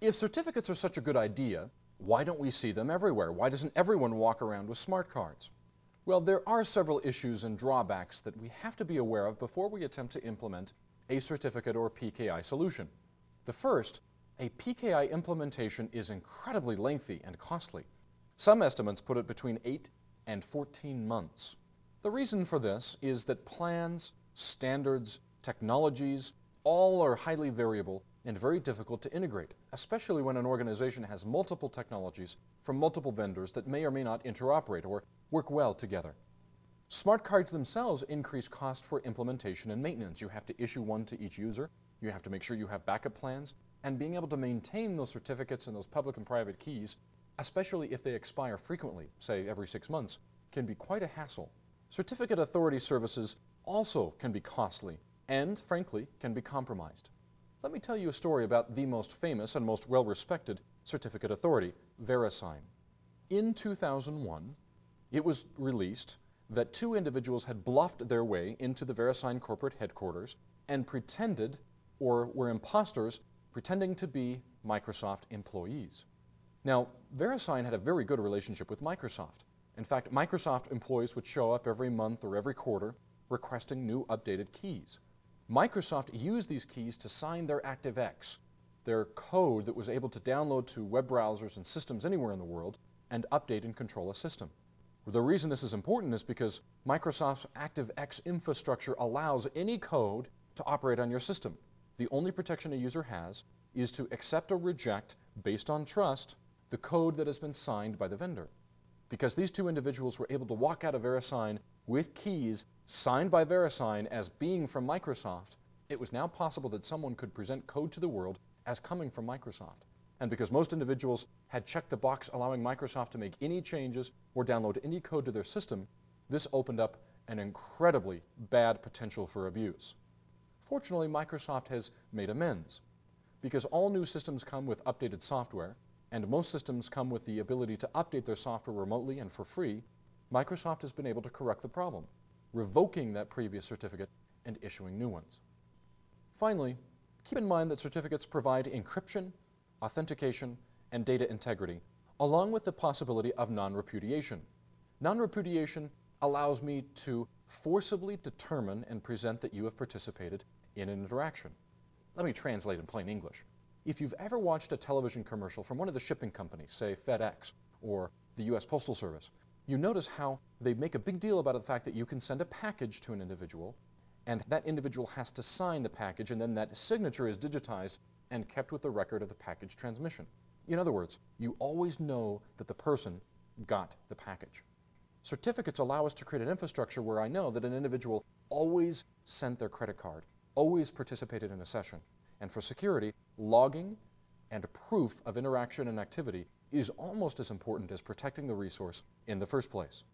If certificates are such a good idea, why don't we see them everywhere? Why doesn't everyone walk around with smart cards? Well, there are several issues and drawbacks that we have to be aware of before we attempt to implement a certificate or PKI solution. The first, a PKI implementation is incredibly lengthy and costly. Some estimates put it between 8 and 14 months. The reason for this is that plans, standards, technologies, all are highly variable and very difficult to integrate, especially when an organization has multiple technologies from multiple vendors that may or may not interoperate or work well together. Smart cards themselves increase cost for implementation and maintenance. You have to issue one to each user, you have to make sure you have backup plans, and being able to maintain those certificates and those public and private keys, especially if they expire frequently, say every six months, can be quite a hassle. Certificate authority services also can be costly and, frankly, can be compromised. Let me tell you a story about the most famous and most well respected certificate authority, VeriSign. In 2001, it was released that two individuals had bluffed their way into the VeriSign corporate headquarters and pretended or were imposters pretending to be Microsoft employees. Now, VeriSign had a very good relationship with Microsoft. In fact, Microsoft employees would show up every month or every quarter requesting new updated keys. Microsoft used these keys to sign their ActiveX, their code that was able to download to web browsers and systems anywhere in the world and update and control a system. The reason this is important is because Microsoft's ActiveX infrastructure allows any code to operate on your system. The only protection a user has is to accept or reject, based on trust, the code that has been signed by the vendor. Because these two individuals were able to walk out of VeriSign with keys signed by VeriSign as being from Microsoft, it was now possible that someone could present code to the world as coming from Microsoft. And because most individuals had checked the box allowing Microsoft to make any changes or download any code to their system, this opened up an incredibly bad potential for abuse. Fortunately, Microsoft has made amends. Because all new systems come with updated software, and most systems come with the ability to update their software remotely and for free, Microsoft has been able to correct the problem revoking that previous certificate, and issuing new ones. Finally, keep in mind that certificates provide encryption, authentication, and data integrity, along with the possibility of non-repudiation. Non-repudiation allows me to forcibly determine and present that you have participated in an interaction. Let me translate in plain English. If you've ever watched a television commercial from one of the shipping companies, say FedEx or the US Postal Service, you notice how they make a big deal about the fact that you can send a package to an individual, and that individual has to sign the package, and then that signature is digitized and kept with the record of the package transmission. In other words, you always know that the person got the package. Certificates allow us to create an infrastructure where I know that an individual always sent their credit card, always participated in a session. And for security, logging and proof of interaction and activity is almost as important as protecting the resource in the first place.